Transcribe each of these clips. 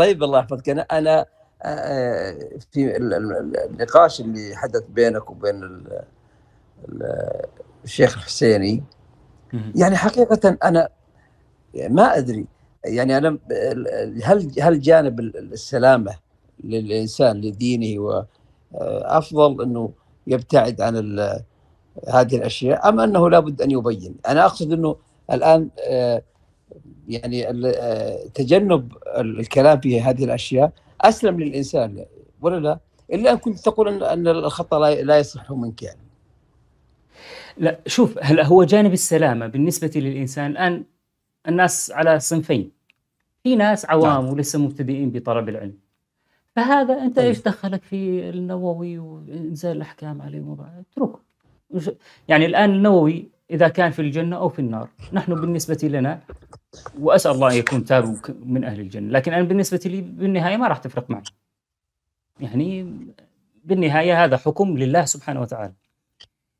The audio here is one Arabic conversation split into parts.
طيب الله يحفظك انا انا آه، آه، في النقاش اللي حدث بينك وبين الشيخ الحسيني يعني حقيقه انا ما ادري يعني انا هل هل جانب السلامه للانسان لدينه وافضل آه، انه يبتعد عن هذه الاشياء ام انه لابد ان يبين انا اقصد انه الان يعني آه، تجنب الكلام في هذه الاشياء اسلم للانسان ولا لا؟ الا ان كنت تقول ان الخطا لا يصح منك يعني. لا شوف هلا هو جانب السلامه بالنسبه للانسان الان الناس على صنفين في ناس نعم. عوام نعم. ولسه مبتدئين بطلب العلم فهذا انت طيب. ايش دخلك في النووي وانزال الاحكام عليه اتركه يعني الان النووي إذا كان في الجنة أو في النار نحن بالنسبة لنا وأسأل الله أن يكون تاب من أهل الجنة لكن أنا بالنسبة لي بالنهاية ما راح تفرق معي يعني بالنهاية هذا حكم لله سبحانه وتعالى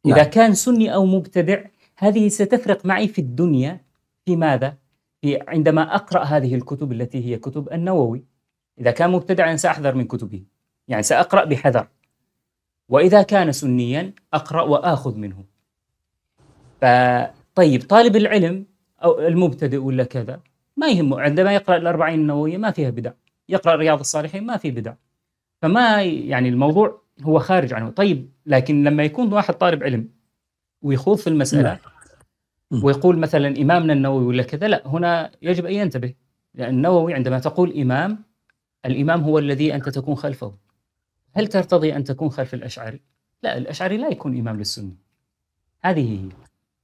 إذا نعم. كان سني أو مبتدع هذه ستفرق معي في الدنيا في ماذا؟ في عندما أقرأ هذه الكتب التي هي كتب النووي إذا كان مبتدعا سأحذر من كتبه يعني سأقرأ بحذر وإذا كان سنيا أقرأ وآخذ منه فطيب طالب العلم او المبتدئ ولا كذا ما يهمه عندما يقرا الأربعين النوويه ما فيها بدع يقرا رياض الصالحين ما في بدع فما يعني الموضوع هو خارج عنه طيب لكن لما يكون واحد طالب علم ويخوض في المساله نعم. ويقول مثلا امامنا النووي ولا كذا لا هنا يجب ان ينتبه لان النووي عندما تقول امام الامام هو الذي انت تكون خلفه هل ترتضي ان تكون خلف الاشعري؟ لا الاشعري لا يكون امام للسنه هذه هي